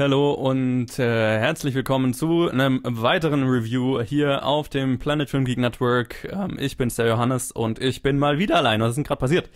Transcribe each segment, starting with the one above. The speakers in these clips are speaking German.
hallo und äh, herzlich willkommen zu einem weiteren Review hier auf dem Planet Film Geek Network. Ähm, ich bin Sir Johannes, und ich bin mal wieder allein. Was ist denn gerade passiert?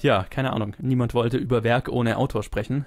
Ja, keine Ahnung. Niemand wollte über Werk ohne Autor sprechen.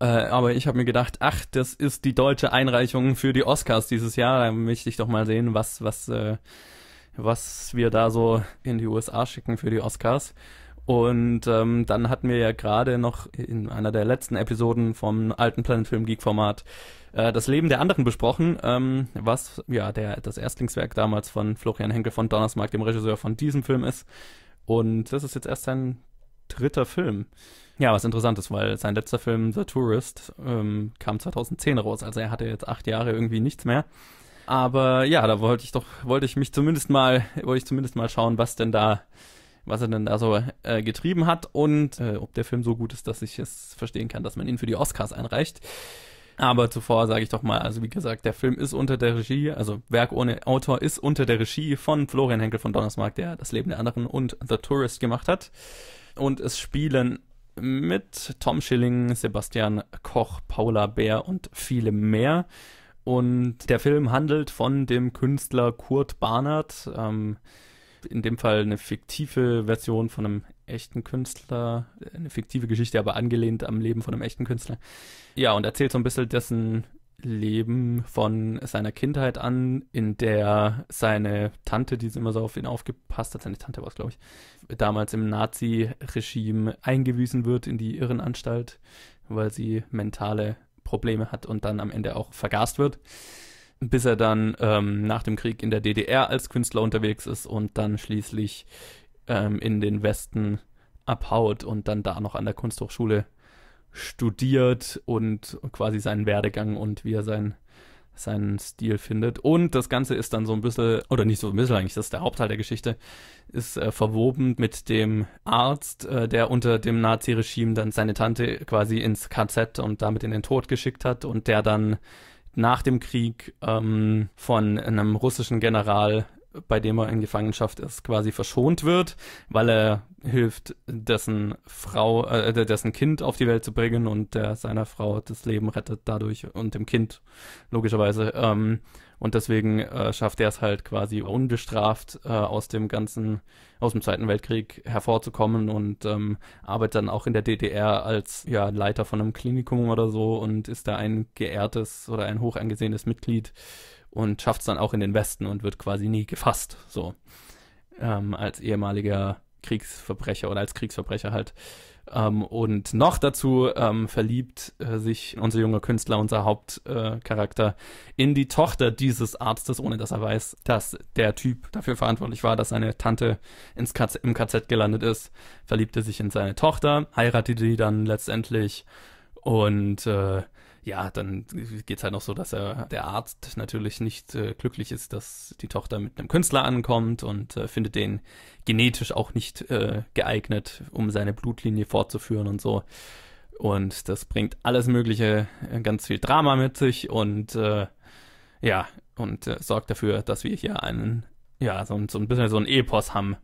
Äh, aber ich habe mir gedacht, ach, das ist die deutsche Einreichung für die Oscars dieses Jahr. Da möchte ich doch mal sehen, was, was, äh, was wir da so in die USA schicken für die Oscars. Und ähm, dann hatten wir ja gerade noch in einer der letzten Episoden vom alten Planet Film Geek Format äh, das Leben der anderen besprochen, ähm, was ja der, das Erstlingswerk damals von Florian Henkel von Donnersmarkt, dem Regisseur von diesem Film ist. Und das ist jetzt erst sein dritter Film. Ja, was interessant ist, weil sein letzter Film The Tourist ähm, kam 2010 raus, also er hatte jetzt acht Jahre irgendwie nichts mehr. Aber ja, da wollte ich doch, wollte ich mich zumindest mal, wollte ich zumindest mal schauen, was denn da was er denn da so äh, getrieben hat und äh, ob der Film so gut ist, dass ich es verstehen kann, dass man ihn für die Oscars einreicht. Aber zuvor sage ich doch mal, also wie gesagt, der Film ist unter der Regie, also Werk ohne Autor ist unter der Regie von Florian Henkel von Donnersmarck, der das Leben der anderen und The Tourist gemacht hat. Und es spielen mit Tom Schilling, Sebastian Koch, Paula Bär und viele mehr. Und der Film handelt von dem Künstler Kurt Barnard. Ähm, in dem Fall eine fiktive Version von einem echten Künstler, eine fiktive Geschichte, aber angelehnt am Leben von einem echten Künstler. Ja, und erzählt so ein bisschen dessen Leben von seiner Kindheit an, in der seine Tante, die immer so auf ihn aufgepasst hat, seine Tante war es, glaube ich, damals im Nazi-Regime eingewiesen wird in die Irrenanstalt, weil sie mentale Probleme hat und dann am Ende auch vergast wird bis er dann ähm, nach dem Krieg in der DDR als Künstler unterwegs ist und dann schließlich ähm, in den Westen abhaut und dann da noch an der Kunsthochschule studiert und quasi seinen Werdegang und wie er seinen seinen Stil findet. Und das Ganze ist dann so ein bisschen, oder nicht so ein bisschen eigentlich, das ist der Hauptteil der Geschichte, ist äh, verwoben mit dem Arzt, äh, der unter dem Nazi-Regime dann seine Tante quasi ins KZ und damit in den Tod geschickt hat und der dann nach dem Krieg ähm, von einem russischen General bei dem er in Gefangenschaft ist, quasi verschont wird, weil er hilft, dessen Frau, äh, dessen Kind auf die Welt zu bringen und der seiner Frau das Leben rettet dadurch und dem Kind logischerweise. Ähm, und deswegen äh, schafft er es halt quasi unbestraft äh, aus dem ganzen, aus dem Zweiten Weltkrieg hervorzukommen und ähm, arbeitet dann auch in der DDR als ja, Leiter von einem Klinikum oder so und ist da ein geehrtes oder ein hoch angesehenes Mitglied und schafft es dann auch in den Westen und wird quasi nie gefasst, so ähm, als ehemaliger Kriegsverbrecher oder als Kriegsverbrecher halt. Ähm, und noch dazu ähm, verliebt äh, sich unser junger Künstler, unser Hauptcharakter, äh, in die Tochter dieses Arztes, ohne dass er weiß, dass der Typ dafür verantwortlich war, dass seine Tante ins KZ, im KZ gelandet ist. Verliebt er sich in seine Tochter, heiratet sie dann letztendlich und äh, ja, dann geht es halt noch so, dass er der Arzt natürlich nicht äh, glücklich ist, dass die Tochter mit einem Künstler ankommt und äh, findet den genetisch auch nicht äh, geeignet, um seine Blutlinie fortzuführen und so. Und das bringt alles Mögliche, äh, ganz viel Drama mit sich und äh, ja, und äh, sorgt dafür, dass wir hier einen, ja, so, so ein bisschen so ein Epos haben,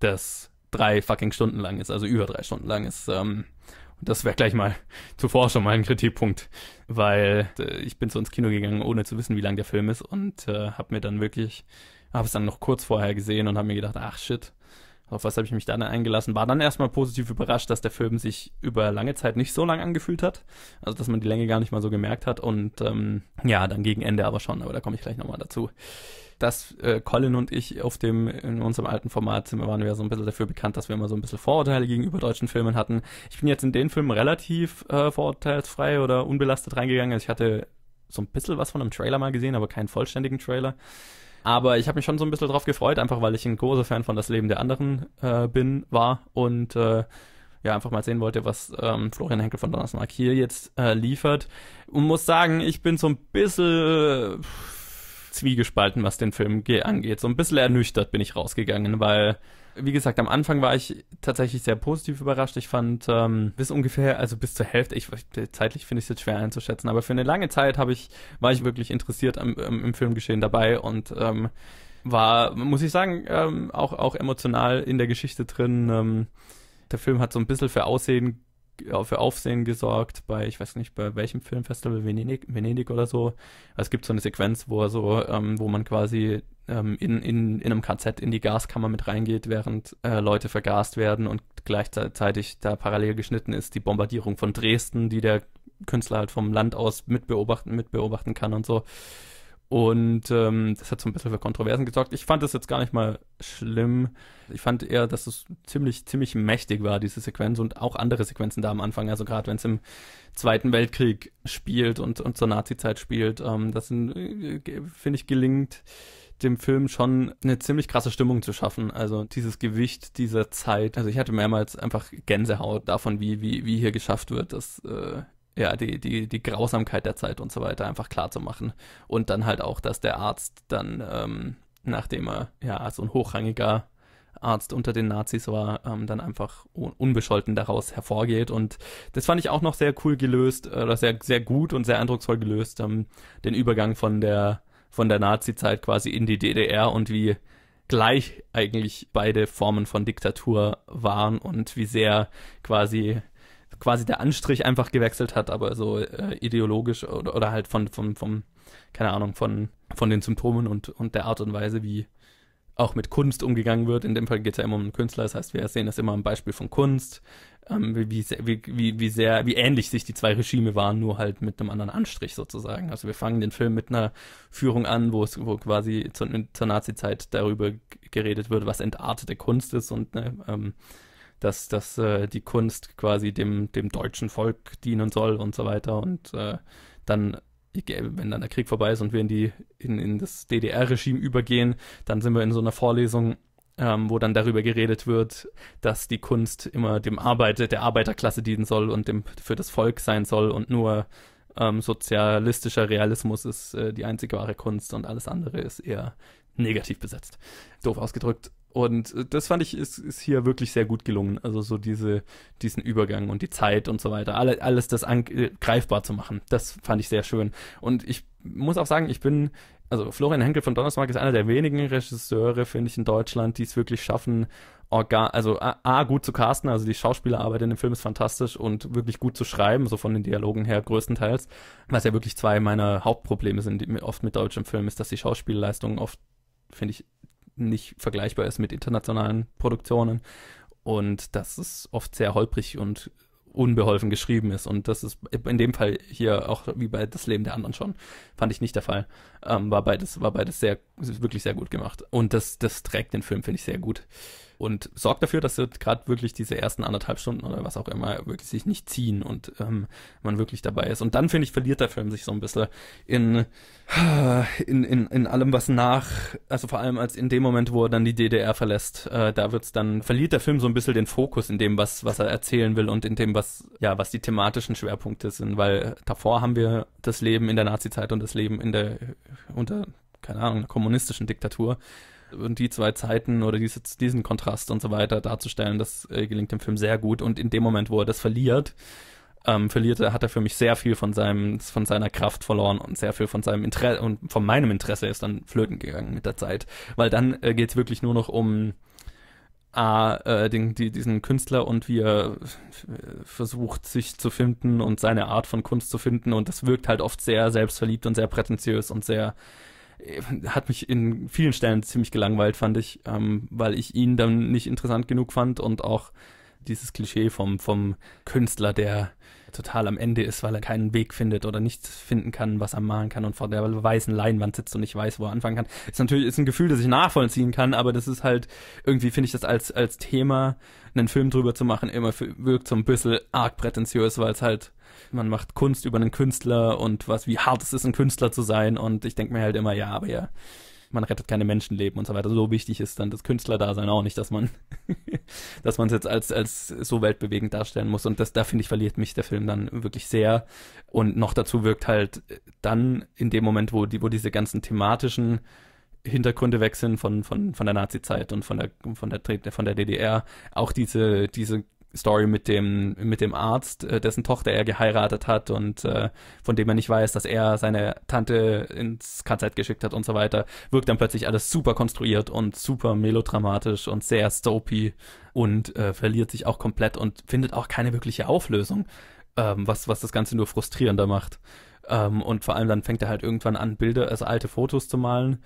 das drei fucking Stunden lang ist, also über drei Stunden lang ist. Ähm, das wäre gleich mal zuvor schon mal ein Kritikpunkt, weil äh, ich bin so ins Kino gegangen, ohne zu wissen, wie lang der Film ist und äh, habe mir dann wirklich, habe es dann noch kurz vorher gesehen und habe mir gedacht, ach shit, auf was habe ich mich dann eingelassen, war dann erstmal positiv überrascht, dass der Film sich über lange Zeit nicht so lang angefühlt hat. Also, dass man die Länge gar nicht mal so gemerkt hat. Und ähm, ja, dann gegen Ende aber schon, aber da komme ich gleich nochmal dazu. Dass äh, Colin und ich auf dem, in unserem alten Formatzimmer waren wir so ein bisschen dafür bekannt, dass wir immer so ein bisschen Vorurteile gegenüber deutschen Filmen hatten. Ich bin jetzt in den Filmen relativ äh, vorurteilsfrei oder unbelastet reingegangen. Also ich hatte so ein bisschen was von einem Trailer mal gesehen, aber keinen vollständigen Trailer. Aber ich habe mich schon so ein bisschen drauf gefreut, einfach weil ich ein großer Fan von Das Leben der anderen äh, bin, war und äh, ja, einfach mal sehen wollte, was ähm, Florian Henkel von Donnersmark hier jetzt äh, liefert. Und muss sagen, ich bin so ein bisschen zwiegespalten, was den Film angeht. So ein bisschen ernüchtert bin ich rausgegangen, weil wie gesagt, am Anfang war ich tatsächlich sehr positiv überrascht. Ich fand ähm, bis ungefähr, also bis zur Hälfte, ich, zeitlich finde ich es jetzt schwer einzuschätzen, aber für eine lange Zeit habe ich, war ich wirklich interessiert am, im Filmgeschehen dabei und ähm, war, muss ich sagen, ähm, auch, auch emotional in der Geschichte drin. Ähm, der Film hat so ein bisschen für Aussehen für Aufsehen gesorgt bei, ich weiß nicht, bei welchem Filmfestival, Venedig, Venedig oder so. es gibt so eine Sequenz, wo er so, ähm, wo man quasi ähm, in, in, in einem KZ in die Gaskammer mit reingeht, während äh, Leute vergast werden und gleichzeitig da parallel geschnitten ist die Bombardierung von Dresden, die der Künstler halt vom Land aus mitbeobachten, mitbeobachten kann und so. Und ähm, das hat so ein bisschen für Kontroversen gesorgt. Ich fand das jetzt gar nicht mal schlimm. Ich fand eher, dass es ziemlich, ziemlich mächtig war, diese Sequenz und auch andere Sequenzen da am Anfang. Also gerade wenn es im Zweiten Weltkrieg spielt und, und zur Nazi-Zeit spielt, ähm, das äh, finde ich gelingt dem Film schon eine ziemlich krasse Stimmung zu schaffen. Also dieses Gewicht dieser Zeit. Also ich hatte mehrmals einfach Gänsehaut davon, wie, wie, wie hier geschafft wird, das äh, ja, die, die, die Grausamkeit der Zeit und so weiter einfach klar zu machen. Und dann halt auch, dass der Arzt dann, ähm, nachdem er ja so ein hochrangiger Arzt unter den Nazis war, ähm, dann einfach un unbescholten daraus hervorgeht. Und das fand ich auch noch sehr cool gelöst, äh, oder sehr, sehr gut und sehr eindrucksvoll gelöst, ähm, den Übergang von der, von der Nazi-Zeit quasi in die DDR und wie gleich eigentlich beide Formen von Diktatur waren und wie sehr quasi quasi der Anstrich einfach gewechselt hat, aber so äh, ideologisch oder, oder halt von, von, vom, keine Ahnung, von, von den Symptomen und, und der Art und Weise, wie auch mit Kunst umgegangen wird. In dem Fall geht es ja immer um einen Künstler, das heißt, wir sehen das immer am Beispiel von Kunst, ähm, wie, wie, wie, wie sehr, wie ähnlich sich die zwei Regime waren, nur halt mit einem anderen Anstrich sozusagen. Also wir fangen den Film mit einer Führung an, wo es, wo quasi zu, zur, Nazi-Zeit darüber geredet wird, was entartete Kunst ist und ne, ähm, dass, dass äh, die Kunst quasi dem, dem deutschen Volk dienen soll und so weiter. Und äh, dann, wenn dann der Krieg vorbei ist und wir in, die, in, in das DDR-Regime übergehen, dann sind wir in so einer Vorlesung, ähm, wo dann darüber geredet wird, dass die Kunst immer dem Arbeiter, der Arbeiterklasse dienen soll und dem, für das Volk sein soll und nur ähm, sozialistischer Realismus ist äh, die einzig wahre Kunst und alles andere ist eher negativ besetzt. Doof ausgedrückt. Und äh, das fand ich, ist, ist hier wirklich sehr gut gelungen. Also so diese, diesen Übergang und die Zeit und so weiter. Alle, alles das äh, greifbar zu machen. Das fand ich sehr schön. Und ich muss auch sagen, ich bin, also Florian Henkel von Donnersmark ist einer der wenigen Regisseure, finde ich, in Deutschland, die es wirklich schaffen, Organ, also A, A, gut zu casten, also die Schauspielerarbeit in dem Film ist fantastisch und wirklich gut zu schreiben, so von den Dialogen her größtenteils. Was ja wirklich zwei meiner Hauptprobleme sind, die oft mit deutschem Film, ist, dass die Schauspielleistungen oft, finde ich, nicht vergleichbar ist mit internationalen Produktionen und dass es oft sehr holprig und unbeholfen geschrieben ist. Und das ist in dem Fall hier auch wie bei Das Leben der anderen schon, fand ich nicht der Fall. Ähm, war beides, war beides sehr, wirklich sehr gut gemacht. Und das, das trägt den Film, finde ich, sehr gut und sorgt dafür, dass gerade wirklich diese ersten anderthalb Stunden oder was auch immer wirklich sich nicht ziehen und ähm, man wirklich dabei ist. Und dann, finde ich, verliert der Film sich so ein bisschen in, in, in, in allem, was nach, also vor allem als in dem Moment, wo er dann die DDR verlässt, äh, da es dann, verliert der Film so ein bisschen den Fokus in dem, was, was er erzählen will und in dem, was, ja, was die thematischen Schwerpunkte sind, weil davor haben wir das Leben in der Nazizeit und das Leben in der, unter, keine Ahnung, einer kommunistischen Diktatur und die zwei Zeiten oder diese, diesen Kontrast und so weiter darzustellen, das äh, gelingt dem Film sehr gut. Und in dem Moment, wo er das verliert, ähm, verliert er, hat er für mich sehr viel von seinem, von seiner Kraft verloren und sehr viel von seinem Interesse und von meinem Interesse ist dann flöten gegangen mit der Zeit. Weil dann äh, es wirklich nur noch um A, ah, äh, den, die, diesen Künstler und wie er versucht, sich zu finden und seine Art von Kunst zu finden. Und das wirkt halt oft sehr selbstverliebt und sehr prätentiös und sehr hat mich in vielen Stellen ziemlich gelangweilt, fand ich, ähm, weil ich ihn dann nicht interessant genug fand und auch dieses Klischee vom, vom Künstler, der total am Ende ist, weil er keinen Weg findet oder nichts finden kann, was er malen kann und vor der weißen Leinwand sitzt und nicht weiß, wo er anfangen kann. Ist natürlich ist ein Gefühl, das ich nachvollziehen kann, aber das ist halt irgendwie finde ich das als als Thema einen Film drüber zu machen immer für, wirkt so ein bisschen arg prätentiös, weil es halt man macht Kunst über einen Künstler und was wie hart es ist ein Künstler zu sein und ich denke mir halt immer ja, aber ja man rettet keine Menschenleben und so weiter. So wichtig ist dann das Künstlerdasein auch nicht, dass man dass man es jetzt als, als so weltbewegend darstellen muss. Und das, da finde ich, verliert mich der Film dann wirklich sehr. Und noch dazu wirkt halt dann in dem Moment, wo, die, wo diese ganzen thematischen Hintergründe wechseln von, von, von der Nazizeit und von der, von der, von der DDR, auch diese, diese Story mit dem, mit dem Arzt, äh, dessen Tochter er geheiratet hat und äh, von dem er nicht weiß, dass er seine Tante ins KZ geschickt hat und so weiter, wirkt dann plötzlich alles super konstruiert und super melodramatisch und sehr soapy und äh, verliert sich auch komplett und findet auch keine wirkliche Auflösung, ähm, was, was das Ganze nur frustrierender macht. Ähm, und vor allem dann fängt er halt irgendwann an, Bilder, also alte Fotos zu malen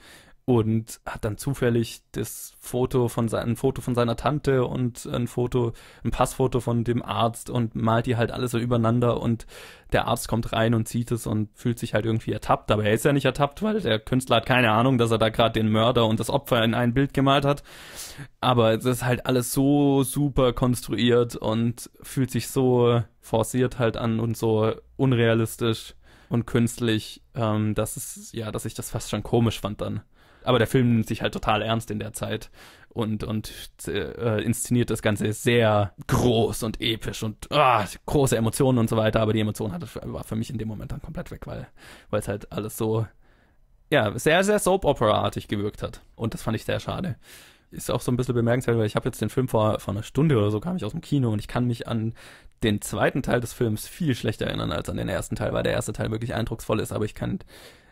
und hat dann zufällig das Foto von sein, ein Foto von seiner Tante und ein Foto, ein Passfoto von dem Arzt und malt die halt alles so übereinander und der Arzt kommt rein und sieht es und fühlt sich halt irgendwie ertappt, aber er ist ja nicht ertappt, weil der Künstler hat keine Ahnung, dass er da gerade den Mörder und das Opfer in ein Bild gemalt hat. Aber es ist halt alles so super konstruiert und fühlt sich so forciert halt an und so unrealistisch und künstlich, ähm, dass es, ja, dass ich das fast schon komisch fand dann. Aber der Film nimmt sich halt total ernst in der Zeit und, und äh, inszeniert das Ganze sehr groß und episch und ah, große Emotionen und so weiter. Aber die Emotion hatte, war für mich in dem Moment dann komplett weg, weil es halt alles so, ja, sehr, sehr Soap-Opera-artig gewirkt hat. Und das fand ich sehr schade ist auch so ein bisschen bemerkenswert, weil ich habe jetzt den Film vor, vor einer Stunde oder so kam ich aus dem Kino und ich kann mich an den zweiten Teil des Films viel schlechter erinnern als an den ersten Teil, weil der erste Teil wirklich eindrucksvoll ist, aber ich kann,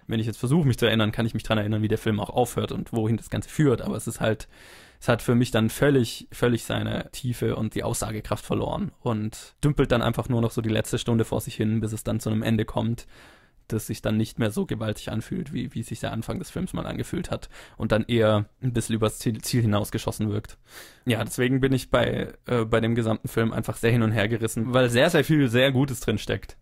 wenn ich jetzt versuche, mich zu erinnern, kann ich mich daran erinnern, wie der Film auch aufhört und wohin das Ganze führt, aber es ist halt, es hat für mich dann völlig, völlig seine Tiefe und die Aussagekraft verloren und dümpelt dann einfach nur noch so die letzte Stunde vor sich hin, bis es dann zu einem Ende kommt das sich dann nicht mehr so gewaltig anfühlt, wie, wie sich der Anfang des Films mal angefühlt hat und dann eher ein bisschen übers Ziel, Ziel hinausgeschossen wirkt. Ja, deswegen bin ich bei, äh, bei dem gesamten Film einfach sehr hin und her gerissen, weil sehr, sehr viel sehr Gutes drin steckt.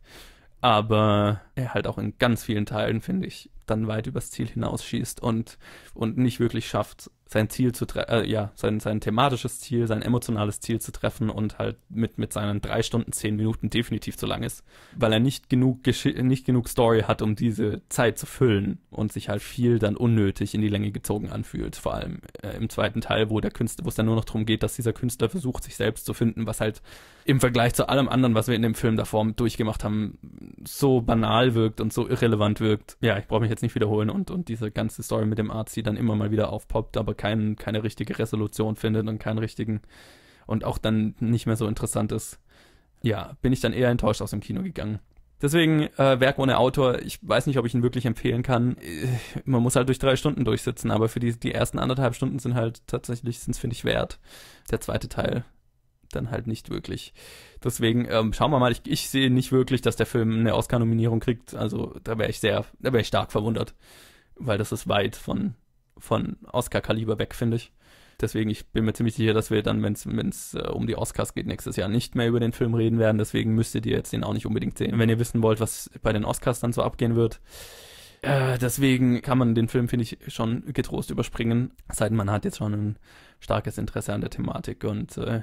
Aber er halt auch in ganz vielen Teilen, finde ich, dann weit übers Ziel hinausschießt und, und nicht wirklich schafft, sein Ziel zu äh, ja, sein, sein thematisches Ziel, sein emotionales Ziel zu treffen und halt mit, mit seinen drei Stunden, zehn Minuten definitiv zu lang ist, weil er nicht genug, Gesch nicht genug Story hat, um diese Zeit zu füllen und sich halt viel dann unnötig in die Länge gezogen anfühlt. Vor allem äh, im zweiten Teil, wo der Künstler, wo es dann nur noch darum geht, dass dieser Künstler versucht, sich selbst zu finden, was halt im Vergleich zu allem anderen, was wir in dem Film davor durchgemacht haben, so banal wirkt und so irrelevant wirkt. Ja, ich brauche mich jetzt nicht wiederholen und, und diese ganze Story mit dem Arzt, die dann immer mal wieder aufpoppt, aber kein, keine richtige Resolution findet und keinen richtigen und auch dann nicht mehr so interessant ist. Ja, bin ich dann eher enttäuscht aus dem Kino gegangen. Deswegen, äh, Werk ohne Autor, ich weiß nicht, ob ich ihn wirklich empfehlen kann. Äh, man muss halt durch drei Stunden durchsitzen, aber für die, die ersten anderthalb Stunden sind halt tatsächlich, sind finde ich, wert. Der zweite Teil dann halt nicht wirklich. Deswegen ähm, schauen wir mal. Ich, ich sehe nicht wirklich, dass der Film eine Oscar-Nominierung kriegt. Also da wäre ich sehr, da wäre ich stark verwundert, weil das ist weit von von Oscar-Kaliber weg, finde ich. Deswegen, ich bin mir ziemlich sicher, dass wir dann, wenn es äh, um die Oscars geht, nächstes Jahr nicht mehr über den Film reden werden. Deswegen müsstet ihr jetzt den auch nicht unbedingt sehen, wenn ihr wissen wollt, was bei den Oscars dann so abgehen wird. Äh, deswegen kann man den Film, finde ich, schon getrost überspringen. Seit man hat jetzt schon ein starkes Interesse an der Thematik und äh,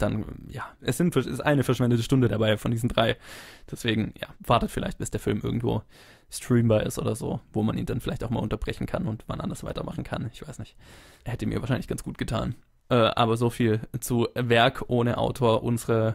dann, ja, es sind, ist eine verschwendete Stunde dabei von diesen drei. Deswegen, ja, wartet vielleicht, bis der Film irgendwo streambar ist oder so, wo man ihn dann vielleicht auch mal unterbrechen kann und wann anders weitermachen kann. Ich weiß nicht. Hätte mir wahrscheinlich ganz gut getan. Äh, aber so viel zu Werk ohne Autor, unsere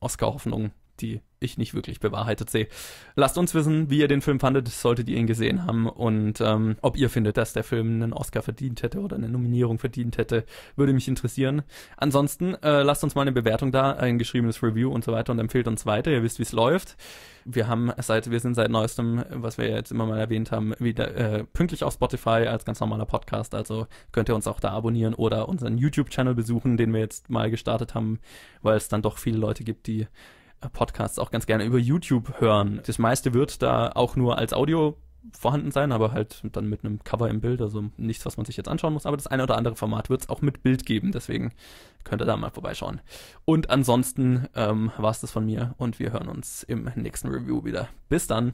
Oscar-Hoffnung, die ich nicht wirklich bewahrheitet sehe. Lasst uns wissen, wie ihr den Film fandet, solltet ihr ihn gesehen haben und ähm, ob ihr findet, dass der Film einen Oscar verdient hätte oder eine Nominierung verdient hätte, würde mich interessieren. Ansonsten äh, lasst uns mal eine Bewertung da, ein geschriebenes Review und so weiter und empfehlt uns weiter. Ihr wisst, wie es läuft. Wir haben seit, wir sind seit neuestem, was wir jetzt immer mal erwähnt haben, wieder äh, pünktlich auf Spotify als ganz normaler Podcast. Also könnt ihr uns auch da abonnieren oder unseren YouTube-Channel besuchen, den wir jetzt mal gestartet haben, weil es dann doch viele Leute gibt, die Podcasts auch ganz gerne über YouTube hören. Das meiste wird da auch nur als Audio vorhanden sein, aber halt dann mit einem Cover im Bild, also nichts, was man sich jetzt anschauen muss, aber das eine oder andere Format wird es auch mit Bild geben, deswegen könnt ihr da mal vorbeischauen. Und ansonsten ähm, war es das von mir und wir hören uns im nächsten Review wieder. Bis dann!